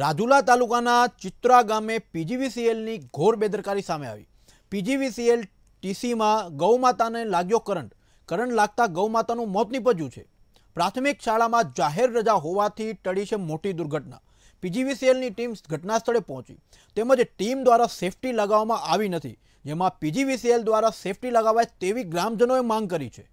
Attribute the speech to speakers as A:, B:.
A: રાજુલા તાલુકાના ચિત્રા ગામે પીજીવીસીએલની ઘોર બેદરકારી સામે આવી પીજીવીસીએલ ટીસીમાં ગૌમાતાને લાગ્યો કરંટ કરંટ લાગતા ગૌમાતાનું મોત નીપજ્યું છે પ્રાથમિક શાળામાં જાહેર રજા હોવાથી ટળી છે મોટી દુર્ઘટના પીજીવીસીએલની ટીમ ઘટનાસ્થળે પહોંચી તેમજ ટીમ દ્વારા સેફટી લગાવવામાં આવી નથી જેમાં પીજીવીસીએલ દ્વારા સેફટી લગાવાય તેવી ગ્રામજનોએ માંગ કરી છે